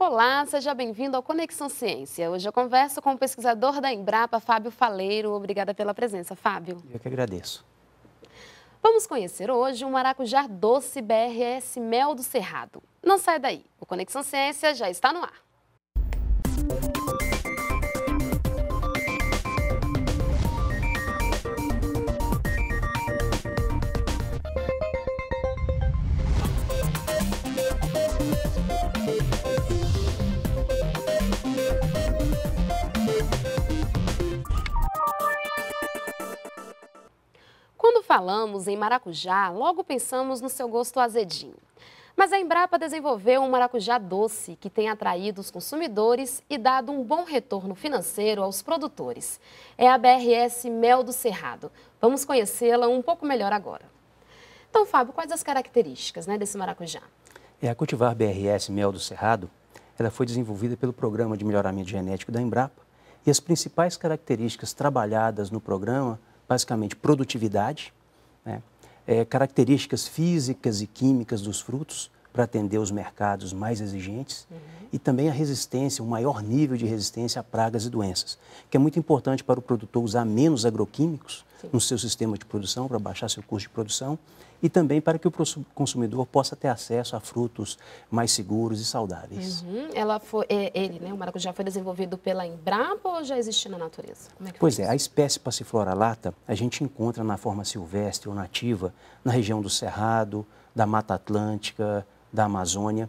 Olá, seja bem-vindo ao Conexão Ciência. Hoje eu converso com o pesquisador da Embrapa, Fábio Faleiro. Obrigada pela presença, Fábio. Eu que agradeço. Vamos conhecer hoje o um maracujá doce BRS Mel do Cerrado. Não sai daí, o Conexão Ciência já está no ar. falamos em maracujá, logo pensamos no seu gosto azedinho. Mas a Embrapa desenvolveu um maracujá doce que tem atraído os consumidores e dado um bom retorno financeiro aos produtores. É a BRS Mel do Cerrado. Vamos conhecê-la um pouco melhor agora. Então, Fábio, quais as características né, desse maracujá? É, a cultivar BRS Mel do Cerrado ela foi desenvolvida pelo Programa de Melhoramento Genético da Embrapa e as principais características trabalhadas no programa, basicamente produtividade, né? é, características físicas e químicas dos frutos para atender os mercados mais exigentes uhum. e também a resistência, um maior nível de resistência a pragas e doenças, que é muito importante para o produtor usar menos agroquímicos Sim. no seu sistema de produção para baixar seu custo de produção e também para que o consumidor possa ter acesso a frutos mais seguros e saudáveis. Uhum. Ela foi, é, ele, né, o maracujá foi desenvolvido pela Embrapa ou já existe na natureza? É pois é, isso? a espécie Passiflora lata a gente encontra na forma silvestre ou nativa na região do Cerrado, da Mata Atlântica, da Amazônia.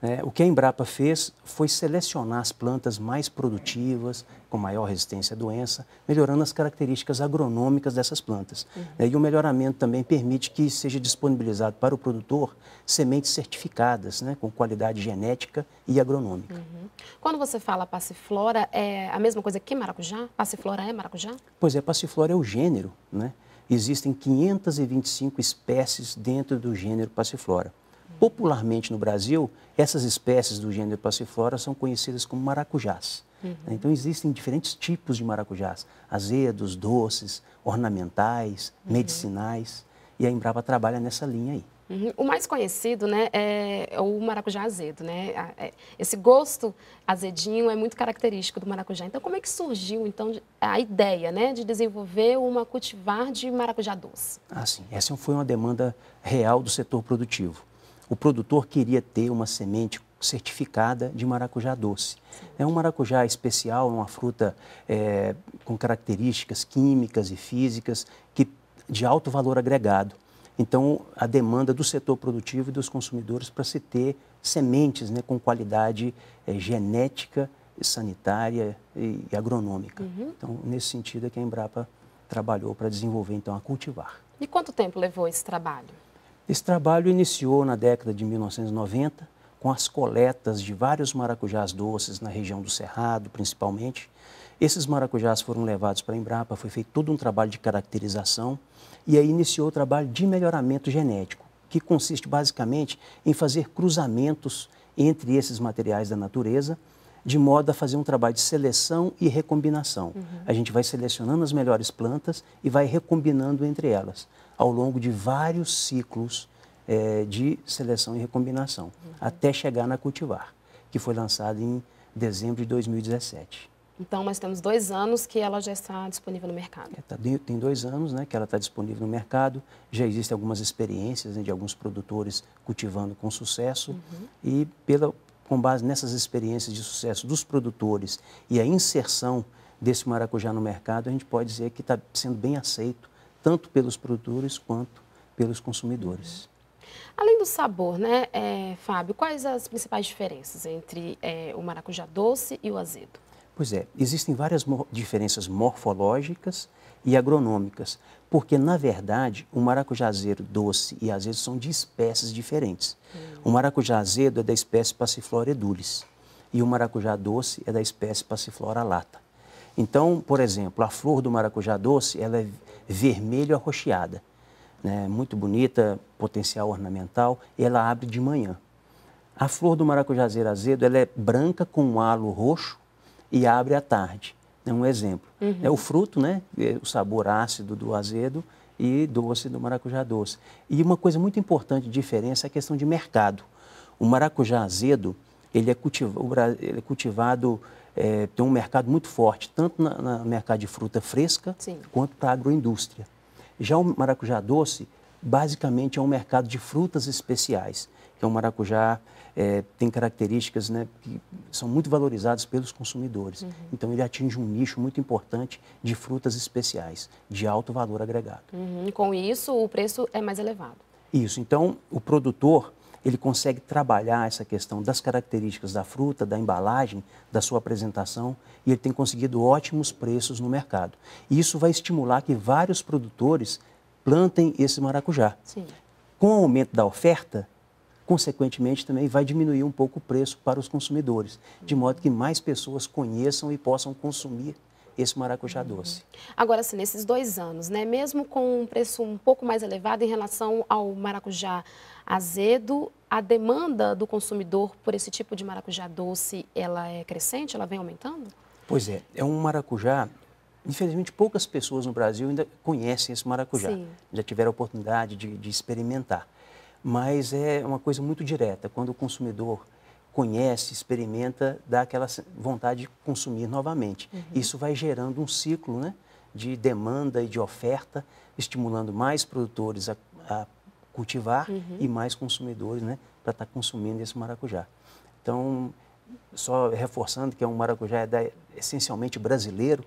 É, o que a Embrapa fez foi selecionar as plantas mais produtivas, com maior resistência à doença, melhorando as características agronômicas dessas plantas. Uhum. É, e o melhoramento também permite que seja disponibilizado para o produtor sementes certificadas, né, com qualidade genética e agronômica. Uhum. Quando você fala passiflora, é a mesma coisa que maracujá? Passiflora é maracujá? Pois é, passiflora é o gênero, né? Existem 525 espécies dentro do gênero passiflora. Popularmente no Brasil, essas espécies do gênero passiflora são conhecidas como maracujás. Né? Uhum. Então existem diferentes tipos de maracujás, azedos, doces, ornamentais, uhum. medicinais, e a Embrapa trabalha nessa linha aí. Uhum. O mais conhecido, né, é, é o maracujá azedo, né? É, esse gosto azedinho é muito característico do maracujá. Então, como é que surgiu, então, a ideia, né, de desenvolver uma cultivar de maracujá doce? Ah, sim. Essa foi uma demanda real do setor produtivo. O produtor queria ter uma semente certificada de maracujá doce. É um maracujá especial, é uma fruta é, com características químicas e físicas que, de alto valor agregado. Então, a demanda do setor produtivo e dos consumidores para se ter sementes né, com qualidade é, genética, sanitária e, e agronômica. Uhum. Então, nesse sentido é que a Embrapa trabalhou para desenvolver, então, a cultivar. E quanto tempo levou esse trabalho? Esse trabalho iniciou na década de 1990 com as coletas de vários maracujás doces na região do Cerrado, principalmente. Esses maracujás foram levados para a Embrapa, foi feito todo um trabalho de caracterização e aí iniciou o trabalho de melhoramento genético, que consiste basicamente em fazer cruzamentos entre esses materiais da natureza de modo a fazer um trabalho de seleção e recombinação. Uhum. A gente vai selecionando as melhores plantas e vai recombinando entre elas, ao longo de vários ciclos é, de seleção e recombinação, uhum. até chegar na cultivar, que foi lançada em dezembro de 2017. Então, nós temos dois anos que ela já está disponível no mercado. É, tá, tem dois anos né, que ela está disponível no mercado. Já existem algumas experiências né, de alguns produtores cultivando com sucesso. Uhum. E pela, com base nessas experiências de sucesso dos produtores e a inserção desse maracujá no mercado, a gente pode dizer que está sendo bem aceito, tanto pelos produtores quanto pelos consumidores. Além do sabor, né, é, Fábio, quais as principais diferenças entre é, o maracujá doce e o azedo? Pois é, existem várias mo diferenças morfológicas e agronômicas, porque na verdade o maracujá azedo doce e azedo são de espécies diferentes. Uhum. O maracujá azedo é da espécie Passiflora edulis e o maracujá doce é da espécie Passiflora lata. Então, por exemplo, a flor do maracujá doce ela é vermelho arroxeada, né? muito bonita, potencial ornamental, e ela abre de manhã. A flor do maracujá azedo ela é branca com um halo roxo e abre à tarde é um exemplo. Uhum. É o fruto, né? É o sabor ácido do azedo e doce do maracujá doce. E uma coisa muito importante de diferença é a questão de mercado. O maracujá azedo, ele é cultivado, ele é cultivado é, tem um mercado muito forte, tanto no mercado de fruta fresca Sim. quanto para a agroindústria. Já o maracujá doce, basicamente, é um mercado de frutas especiais, que é um maracujá é, tem características né, que são muito valorizadas pelos consumidores. Uhum. Então, ele atinge um nicho muito importante de frutas especiais, de alto valor agregado. Uhum. Com isso, o preço é mais elevado. Isso. Então, o produtor ele consegue trabalhar essa questão das características da fruta, da embalagem, da sua apresentação e ele tem conseguido ótimos preços no mercado. E isso vai estimular que vários produtores plantem esse maracujá. Sim. Com o aumento da oferta, consequentemente também vai diminuir um pouco o preço para os consumidores, de modo que mais pessoas conheçam e possam consumir esse maracujá uhum. doce. Agora, assim, nesses dois anos, né, mesmo com um preço um pouco mais elevado em relação ao maracujá azedo, a demanda do consumidor por esse tipo de maracujá doce, ela é crescente, ela vem aumentando? Pois é, é um maracujá Infelizmente, poucas pessoas no Brasil ainda conhecem esse maracujá, Sim. já tiveram a oportunidade de, de experimentar mas é uma coisa muito direta. Quando o consumidor conhece, experimenta, dá aquela vontade de consumir novamente. Uhum. Isso vai gerando um ciclo né, de demanda e de oferta, estimulando mais produtores a, a cultivar uhum. e mais consumidores né, para estar tá consumindo esse maracujá. Então, só reforçando que é um maracujá é da, essencialmente brasileiro,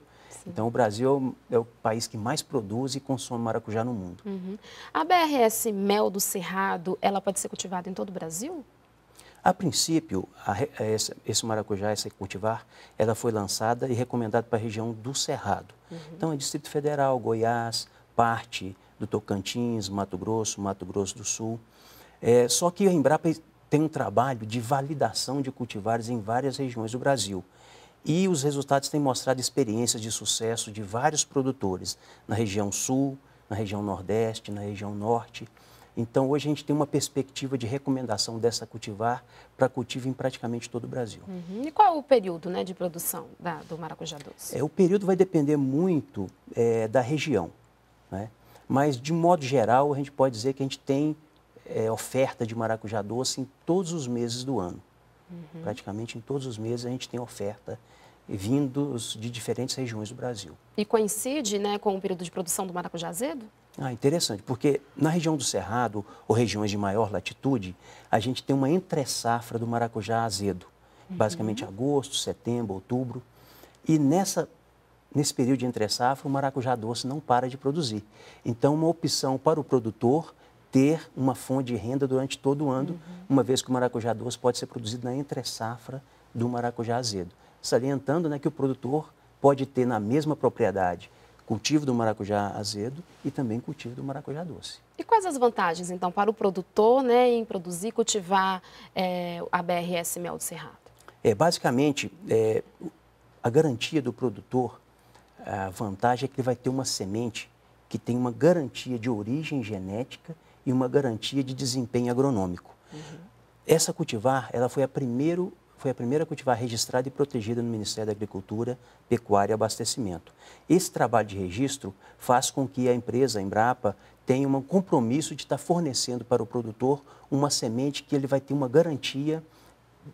então, o Brasil é, é o país que mais produz e consome maracujá no mundo. Uhum. A BRS Mel do Cerrado, ela pode ser cultivada em todo o Brasil? A princípio, a, a, é esse, esse maracujá, essa cultivar, ela foi lançada e recomendada para a região do Cerrado. Uhum. Então, é Distrito Federal, Goiás, parte do Tocantins, Mato Grosso, Mato Grosso do Sul. É, só que a Embrapa tem um trabalho de validação de cultivares em várias regiões do Brasil. E os resultados têm mostrado experiências de sucesso de vários produtores na região sul, na região nordeste, na região norte. Então, hoje a gente tem uma perspectiva de recomendação dessa cultivar para cultivo em praticamente todo o Brasil. Uhum. E qual é o período né, de produção da, do maracujá doce? É, o período vai depender muito é, da região. Né? Mas, de modo geral, a gente pode dizer que a gente tem é, oferta de maracujá doce em todos os meses do ano. Uhum. Praticamente em todos os meses a gente tem oferta vindos de diferentes regiões do Brasil. E coincide né, com o período de produção do maracujá azedo? Ah, interessante, porque na região do Cerrado, ou regiões de maior latitude, a gente tem uma entre-safra do maracujá azedo, uhum. basicamente agosto, setembro, outubro. E nessa, nesse período de entre-safra, o maracujá doce não para de produzir. Então, uma opção para o produtor ter uma fonte de renda durante todo o ano, uhum. uma vez que o maracujá doce pode ser produzido na entre-safra do maracujá azedo. Salientando né, que o produtor pode ter na mesma propriedade cultivo do maracujá azedo e também cultivo do maracujá doce. E quais as vantagens, então, para o produtor né, em produzir e cultivar é, a BRS Mel do Cerrado? É, basicamente, é, a garantia do produtor, a vantagem é que ele vai ter uma semente que tem uma garantia de origem genética e uma garantia de desempenho agronômico. Uhum. Essa cultivar, ela foi a primeiro foi a primeira cultivar registrada e protegida no Ministério da Agricultura, Pecuária e Abastecimento. Esse trabalho de registro faz com que a empresa, a Embrapa, tenha um compromisso de estar fornecendo para o produtor uma semente que ele vai ter uma garantia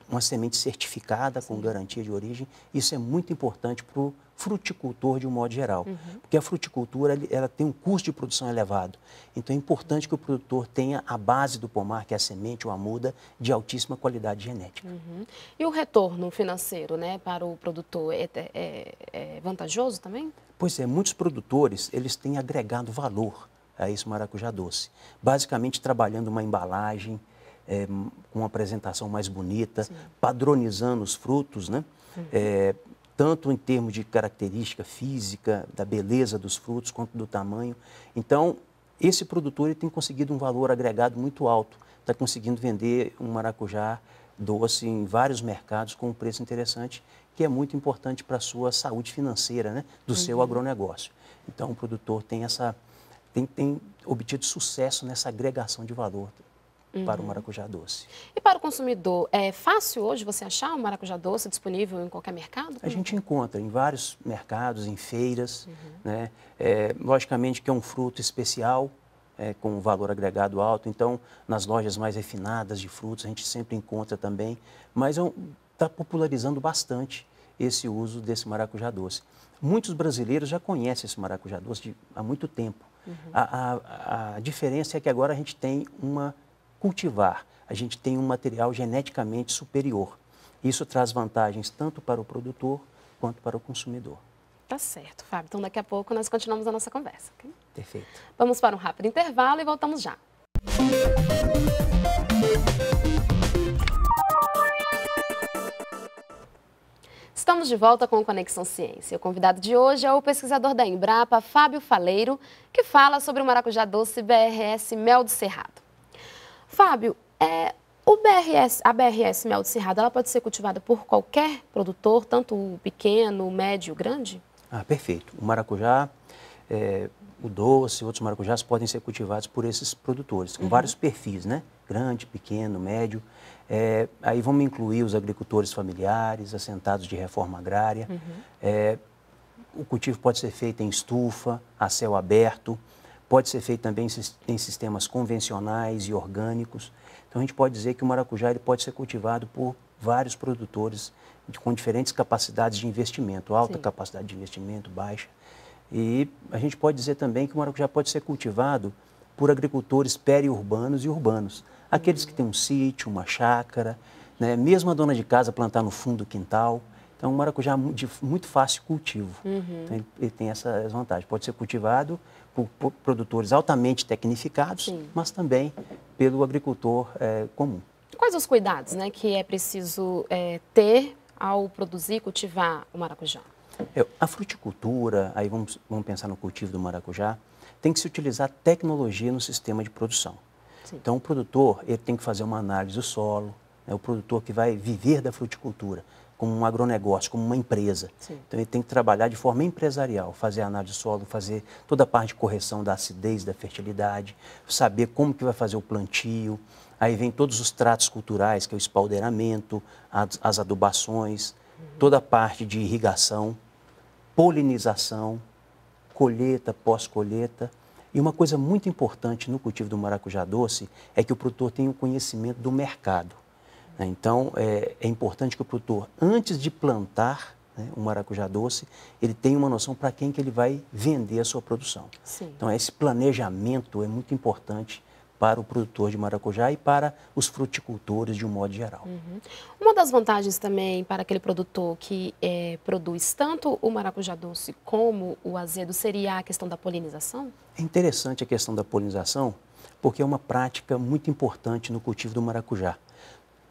uma semente certificada com garantia de origem. Isso é muito importante para o fruticultor de um modo geral, uhum. porque a fruticultura ela tem um custo de produção elevado. Então é importante que o produtor tenha a base do pomar, que é a semente ou a muda, de altíssima qualidade genética. Uhum. E o retorno financeiro né, para o produtor é, é, é vantajoso também? Pois é, muitos produtores eles têm agregado valor a esse maracujá doce, basicamente trabalhando uma embalagem, é, com uma apresentação mais bonita, Sim. padronizando os frutos, né? Uhum. É, tanto em termos de característica física, da beleza dos frutos, quanto do tamanho. Então, esse produtor ele tem conseguido um valor agregado muito alto. Está conseguindo vender um maracujá doce em vários mercados com um preço interessante, que é muito importante para a sua saúde financeira, né? do uhum. seu agronegócio. Então, o produtor tem essa tem, tem obtido sucesso nessa agregação de valor uhum. para o uhum. maracujá doce. E para o consumidor, é fácil hoje você achar um maracujá doce disponível em qualquer mercado? A gente encontra em vários mercados, em feiras. Uhum. Né? É, logicamente que é um fruto especial, é, com valor agregado alto. Então, nas lojas mais refinadas de frutos, a gente sempre encontra também. Mas está é popularizando bastante esse uso desse maracujá doce. Muitos brasileiros já conhecem esse maracujá doce de, há muito tempo. Uhum. A, a, a diferença é que agora a gente tem uma cultivar, a gente tem um material geneticamente superior. Isso traz vantagens tanto para o produtor quanto para o consumidor. Tá certo, Fábio. Então, daqui a pouco nós continuamos a nossa conversa. Okay? Perfeito. Vamos para um rápido intervalo e voltamos já. Estamos de volta com o Conexão Ciência. O convidado de hoje é o pesquisador da Embrapa, Fábio Faleiro, que fala sobre o maracujá doce BRS Mel do Cerrado. Fábio, é, o BRS, a BRS mel de cerrado, ela pode ser cultivada por qualquer produtor, tanto o pequeno, o médio, o grande? Ah, perfeito. O maracujá, é, o doce, outros maracujás podem ser cultivados por esses produtores, com uhum. vários perfis, né? Grande, pequeno, médio. É, aí vamos incluir os agricultores familiares, assentados de reforma agrária. Uhum. É, o cultivo pode ser feito em estufa, a céu aberto. Pode ser feito também em sistemas convencionais e orgânicos. Então a gente pode dizer que o maracujá ele pode ser cultivado por vários produtores com diferentes capacidades de investimento, alta Sim. capacidade de investimento, baixa. E a gente pode dizer também que o maracujá pode ser cultivado por agricultores periurbanos e urbanos. Aqueles uhum. que têm um sítio, uma chácara, né? mesmo a dona de casa plantar no fundo do quintal. Então, o maracujá é muito fácil cultivo. Uhum. Então, ele, tem essas vantagens. Pode ser cultivado por produtores altamente tecnificados, Sim. mas também pelo agricultor é, comum. Quais os cuidados né, que é preciso é, ter ao produzir e cultivar o maracujá? É, a fruticultura, aí vamos, vamos pensar no cultivo do maracujá, tem que se utilizar tecnologia no sistema de produção. Sim. Então, o produtor ele tem que fazer uma análise do solo, é o produtor que vai viver da fruticultura como um agronegócio, como uma empresa. Sim. Então ele tem que trabalhar de forma empresarial, fazer análise de solo, fazer toda a parte de correção da acidez, da fertilidade, saber como que vai fazer o plantio. Aí vem todos os tratos culturais, que é o espaldeiramento, as, as adubações, uhum. toda a parte de irrigação, polinização, colheita, pós-colheita. E uma coisa muito importante no cultivo do maracujá doce é que o produtor tem o um conhecimento do mercado. Né? Então, é, é importante que o produtor, antes de plantar, né, um maracujá doce, ele tenha uma noção para quem que ele vai vender a sua produção. Sim. Então, esse planejamento é muito importante para o produtor de maracujá e para os fruticultores de um modo geral. Uhum. Uma das vantagens também para aquele produtor que é, produz tanto o maracujá doce como o azedo seria a questão da polinização? É interessante a questão da polinização porque é uma prática muito importante no cultivo do maracujá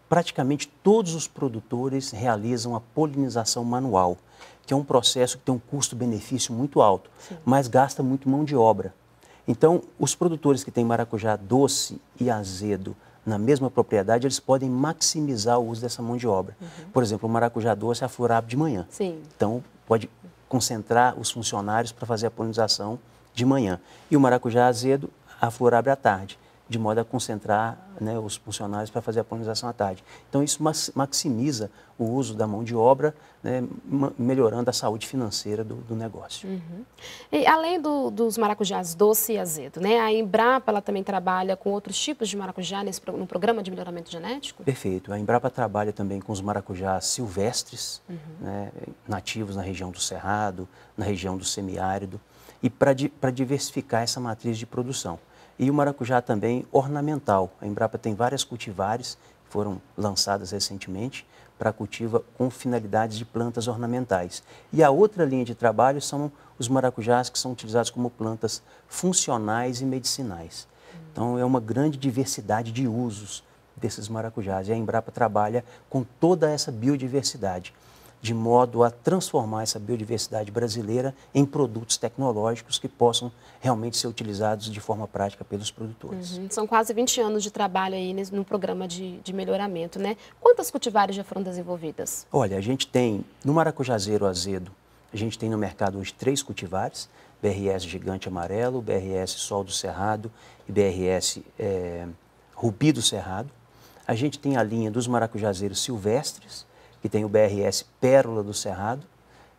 praticamente todos os produtores realizam a polinização manual, que é um processo que tem um custo-benefício muito alto, Sim. mas gasta muito mão de obra. Então, os produtores que têm maracujá doce e azedo na mesma propriedade, eles podem maximizar o uso dessa mão de obra. Uhum. Por exemplo, o maracujá doce é aflorado de manhã. Sim. Então, pode concentrar os funcionários para fazer a polinização de manhã. E o maracujá azedo, a flor abre à tarde de modo a concentrar né, os funcionários para fazer a polinização à tarde. Então, isso maximiza o uso da mão de obra, né, melhorando a saúde financeira do, do negócio. Uhum. E, além do, dos maracujás doce e azedo, né, a Embrapa ela também trabalha com outros tipos de maracujá nesse, no programa de melhoramento genético? Perfeito. A Embrapa trabalha também com os maracujás silvestres, uhum. né, nativos na região do Cerrado, na região do semiárido, e para diversificar essa matriz de produção e o maracujá também ornamental. A Embrapa tem várias cultivares que foram lançadas recentemente para cultiva com finalidades de plantas ornamentais. E a outra linha de trabalho são os maracujás que são utilizados como plantas funcionais e medicinais. Então é uma grande diversidade de usos desses maracujás e a Embrapa trabalha com toda essa biodiversidade de modo a transformar essa biodiversidade brasileira em produtos tecnológicos que possam realmente ser utilizados de forma prática pelos produtores. Uhum. São quase 20 anos de trabalho aí no programa de, de melhoramento, né? Quantas cultivares já foram desenvolvidas? Olha, a gente tem no maracujazeiro azedo, a gente tem no mercado hoje três cultivares, BRS Gigante Amarelo, BRS Sol do Cerrado e BRS é, eh, Rubi do Cerrado. A gente tem a linha dos maracujazeiros silvestres, que tem o BRS Pérola do Cerrado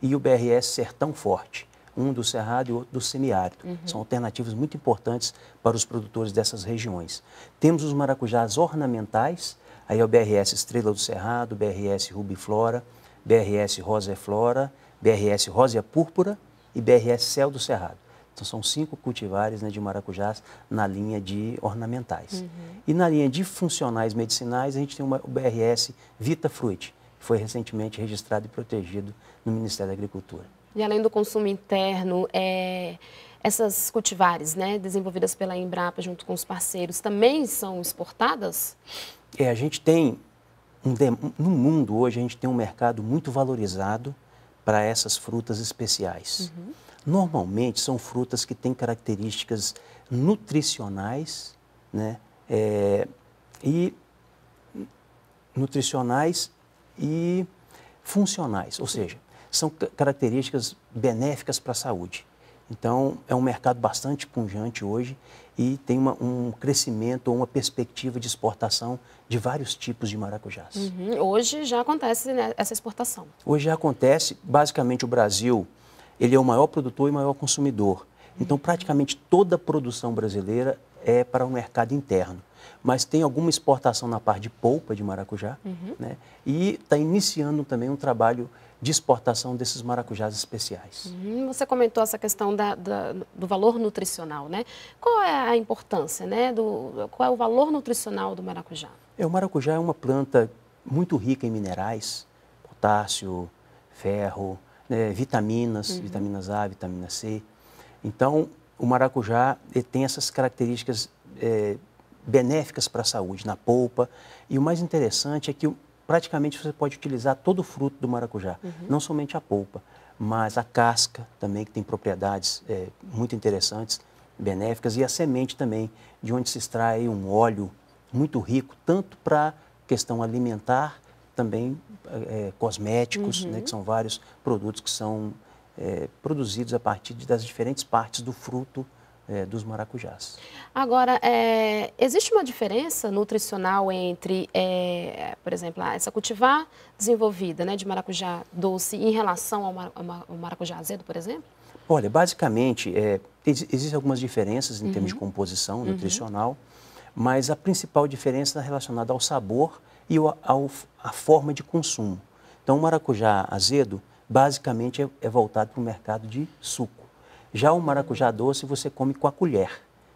e o BRS Sertão Forte, um do Cerrado e outro do semiárido. Uhum. São alternativas muito importantes para os produtores dessas regiões. Temos os maracujás ornamentais, aí é o BRS Estrela do Cerrado, BRS Ruby Flora, BRS Rosa é Flora, BRS Rosa é Púrpura e BRS Céu do Cerrado. Então, são cinco cultivares né, de maracujás na linha de ornamentais. Uhum. E na linha de funcionais medicinais, a gente tem uma, o BRS Vita Fruit, foi recentemente registrado e protegido no Ministério da Agricultura. E além do consumo interno, é, essas cultivares né, desenvolvidas pela Embrapa junto com os parceiros também são exportadas? É, a gente tem, um, no mundo hoje, a gente tem um mercado muito valorizado para essas frutas especiais. Uhum. Normalmente são frutas que têm características nutricionais, né, é, e nutricionais e funcionais, ou seja, são características benéficas para a saúde. Então, é um mercado bastante pungente hoje e tem uma, um crescimento ou uma perspectiva de exportação de vários tipos de maracujás. Uhum. Hoje já acontece né, essa exportação? Hoje já acontece. Basicamente, o Brasil ele é o maior produtor e maior consumidor. Então, praticamente toda a produção brasileira é para o mercado interno. Mas tem alguma exportação na parte de polpa de maracujá, uhum. né? E está iniciando também um trabalho de exportação desses maracujás especiais. Uhum. Você comentou essa questão da, da, do valor nutricional, né? Qual é a importância, né? Do, qual é o valor nutricional do maracujá? É, o maracujá é uma planta muito rica em minerais, potássio, ferro, né, vitaminas, uhum. vitaminas A, vitamina C. Então, o maracujá tem essas características é, benéficas para a saúde na polpa. E o mais interessante é que praticamente você pode utilizar todo o fruto do maracujá, uhum. não somente a polpa, mas a casca também, que tem propriedades é, muito interessantes, benéficas, e a semente também, de onde se extrai um óleo muito rico, tanto para questão alimentar, também é, é cosméticos, uhum. né, que uhum. são vários produtos que são é, produzidos a partir de, das diferentes partes do fruto é, dos maracujás. Agora, é, existe uma diferença nutricional entre, é, por exemplo, ah, essa cultivar desenvolvida né, de maracujá doce em relação ao, mar, ao maracujá azedo, por exemplo? Olha, basicamente, é, ex existem algumas diferenças em uhum. termos de uhum. composição uhum. nutricional, uhum. mas a principal diferença está relacionada ao sabor e ao, ao, à forma de consumo. Então, o maracujá azedo, basicamente é, é voltado para o mercado de suco. Já o maracujá doce você come com a colher.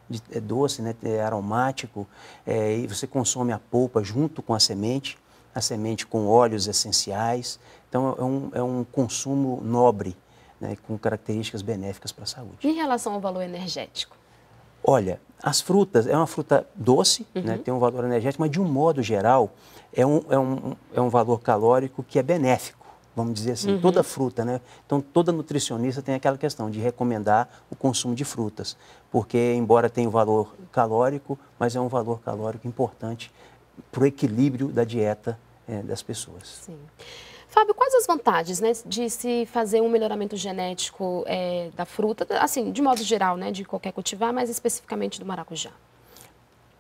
De, é doce, né, é aromático, é, e você consome a polpa junto com a semente, a semente com óleos essenciais. Então, é um, é um consumo nobre, né, com características benéficas para a saúde. Em relação ao valor energético? Olha, as frutas, é uma fruta doce, né, uhum. né, tem um valor energético, mas de um modo geral, é um, é, um, é um valor calórico que é benéfico vamos dizer assim, uhum. toda fruta, né? Então, toda nutricionista tem aquela questão de recomendar o consumo de frutas, porque, embora tenha um valor calórico, mas é um valor calórico importante para o equilíbrio da dieta é, das pessoas. Sim. Fábio, quais as vantagens né, de se fazer um melhoramento genético é, da fruta, assim, de modo geral, né, de qualquer cultivar, mas especificamente do maracujá?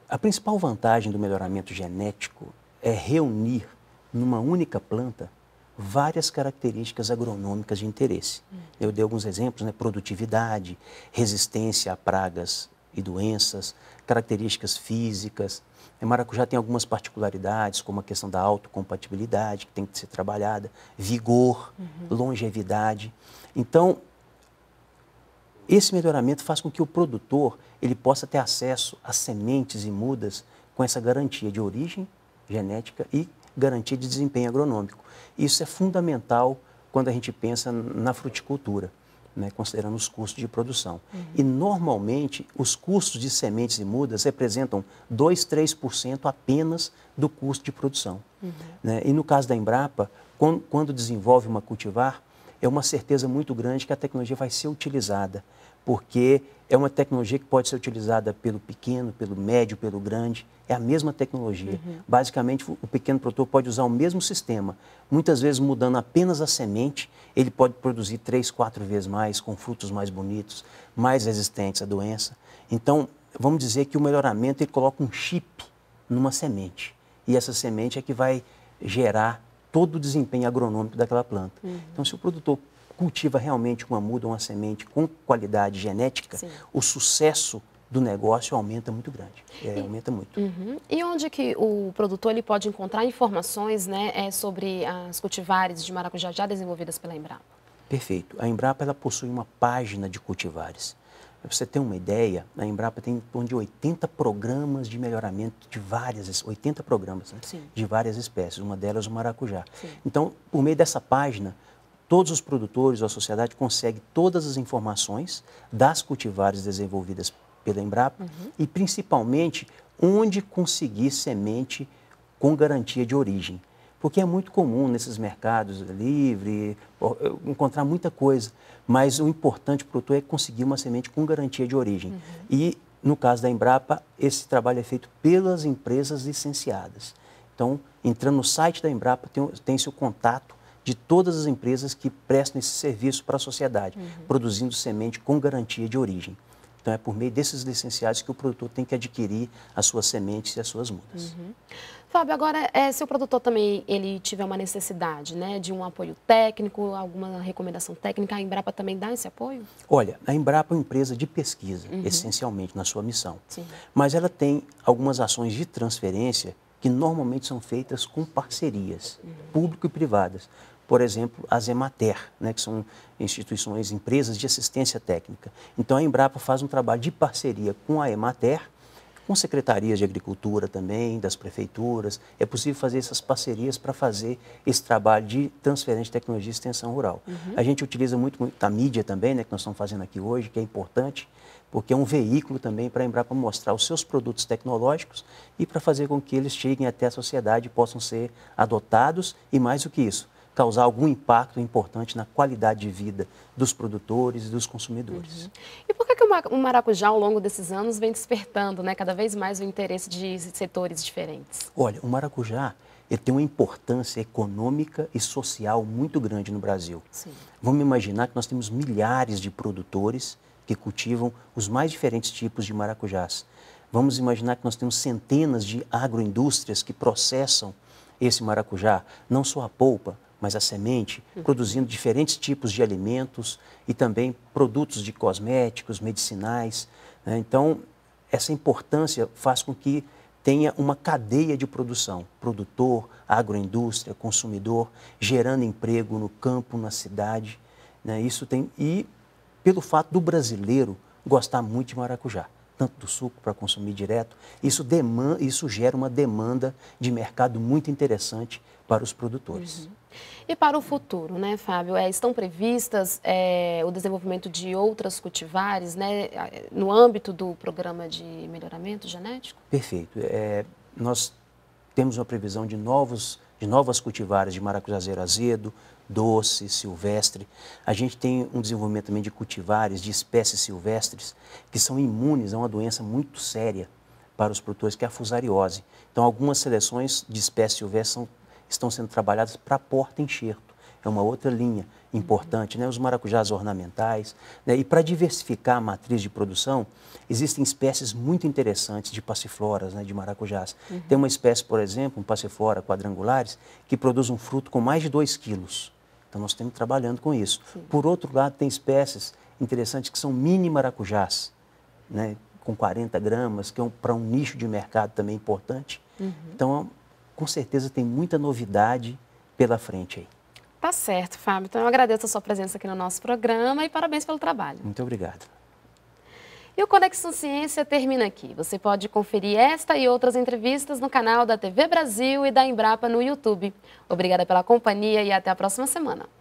A principal vantagem do melhoramento genético é reunir numa única planta várias características agronômicas de interesse. Hum. Eu dei alguns exemplos, né? produtividade, resistência a pragas e doenças, características físicas. O é, maracujá tem algumas particularidades, como a questão da autocompatibilidade, que tem que ser trabalhada, vigor, uhum. longevidade. Então, esse melhoramento faz com que o produtor ele possa ter acesso a sementes e mudas com essa garantia de origem genética e garantia de desempenho agronômico. Isso é fundamental quando a gente pensa na fruticultura, né, considerando os custos de produção. Uhum. E, normalmente, os custos de sementes e mudas representam 2, 3% apenas do custo de produção. Uhum. Né? E, no caso da Embrapa, quando, quando desenvolve uma cultivar, é uma certeza muito grande que a tecnologia vai ser utilizada porque é uma tecnologia que pode ser utilizada pelo pequeno, pelo médio, pelo grande. É a mesma tecnologia. Uhum. Basicamente, o pequeno produtor pode usar o mesmo sistema. Muitas vezes, mudando apenas a semente, ele pode produzir três, quatro vezes mais, com frutos mais bonitos, mais resistentes à doença. Então, vamos dizer que o melhoramento ele coloca um chip numa semente. E essa semente é que vai gerar todo o desempenho agronômico daquela planta. Uhum. Então, se o produtor cultiva realmente uma muda, uma semente com qualidade genética, Sim. o sucesso do negócio aumenta muito grande, é, e, aumenta muito. Uhum. E onde que o produtor ele pode encontrar informações né, é, sobre as cultivares de maracujá já desenvolvidas pela Embrapa? Perfeito. A Embrapa ela possui uma página de cultivares. Para você ter uma ideia, a Embrapa tem em torno de 80 programas de melhoramento de várias, 80 programas né, de várias espécies, uma delas o maracujá. Sim. Então, por meio dessa página, todos os produtores a sociedade consegue todas as informações das cultivares desenvolvidas pela Embrapa uhum. e principalmente onde conseguir semente com garantia de origem. Porque é muito comum nesses mercados livre encontrar muita coisa, mas o importante para o produtor é conseguir uma semente com garantia de origem. Uhum. E no caso da Embrapa, esse trabalho é feito pelas empresas licenciadas. Então, entrando no site da Embrapa, tem, tem seu contato de todas as empresas que prestam esse serviço para a sociedade, uhum. produzindo semente com garantia de origem. Então, é por meio desses licenciados que o produtor tem que adquirir as suas sementes e as suas mudas. Uhum. Fábio, agora, é, eh, se o produtor também ele tiver uma necessidade né, de um apoio técnico, alguma recomendação técnica, a Embrapa também dá esse apoio? Olha, a Embrapa é uma empresa de pesquisa, uhum. essencialmente, na sua missão. Sim. Mas ela tem algumas ações de transferência que normalmente são feitas com parcerias, uhum. público e privadas por exemplo, as EMATER, né, que são instituições, empresas de assistência técnica. Então, a Embrapa faz um trabalho de parceria com a EMATER, com secretarias de agricultura também, das prefeituras. É possível fazer essas parcerias para fazer esse trabalho de transferência de tecnologia e extensão rural. Uhum. A gente utiliza muito, muito a mídia também, né, que nós estamos fazendo aqui hoje, que é importante, porque é um veículo também para a Embrapa mostrar os seus produtos tecnológicos e para fazer com que eles cheguem até a sociedade e possam ser adotados e mais do que isso, causar algum impacto importante na qualidade de vida dos produtores e dos consumidores. Uhum. E por que, que o maracujá, ao longo desses anos, vem despertando né, cada vez mais o interesse de setores diferentes? Olha, o maracujá ele tem uma importância econômica e social muito grande no Brasil. Sim. Vamos imaginar que nós temos milhares de produtores que cultivam os mais diferentes tipos de maracujás. Vamos imaginar que nós temos centenas de agroindústrias que processam esse maracujá, não só a polpa, mas a semente, uhum. produzindo diferentes tipos de alimentos e também produtos de cosméticos, medicinais. Né? Então, essa importância faz com que tenha uma cadeia de produção, produtor, agroindústria, consumidor, gerando emprego no campo, na cidade. Né? Isso tem e pelo fato do brasileiro gostar muito de maracujá, tanto do suco para consumir direto, isso, demanda, isso gera uma demanda de mercado muito interessante para os produtores. Uhum. E para o futuro, né, Fábio? É, estão previstas é, o desenvolvimento de outras cultivares né, no âmbito do programa de melhoramento genético? Perfeito. É, nós temos uma previsão de, novos, de novas cultivares de maracujazeiro azedo, doce, silvestre. A gente tem um desenvolvimento também de cultivares, de espécies silvestres, que são imunes a uma doença muito séria para os produtores, que é a fusariose. Então, algumas seleções de espécies silvestres são estão sendo trabalhadas para porta enxerto. É uma outra linha importante, né? os maracujás ornamentais. Né? E para diversificar a matriz de produção, existem espécies muito interessantes de passifloras, né? de maracujás. Uhum. Tem uma espécie, por exemplo, um passiflora quadrangulares, que produz um fruto com mais de 2 quilos. Então, nós estamos trabalhando com isso. Sim. Por outro lado, tem espécies interessantes que são mini maracujás, né? com 40 gramas, que é um, para um nicho de mercado também importante. Uhum. Então, com certeza tem muita novidade pela frente aí. Tá certo, Fábio. Então eu agradeço a sua presença aqui no nosso programa e parabéns pelo trabalho. Muito obrigado. E o Conexão Ciência termina aqui. Você pode conferir esta e outras entrevistas no canal da TV Brasil e da Embrapa no YouTube. Obrigada pela companhia e até a próxima semana.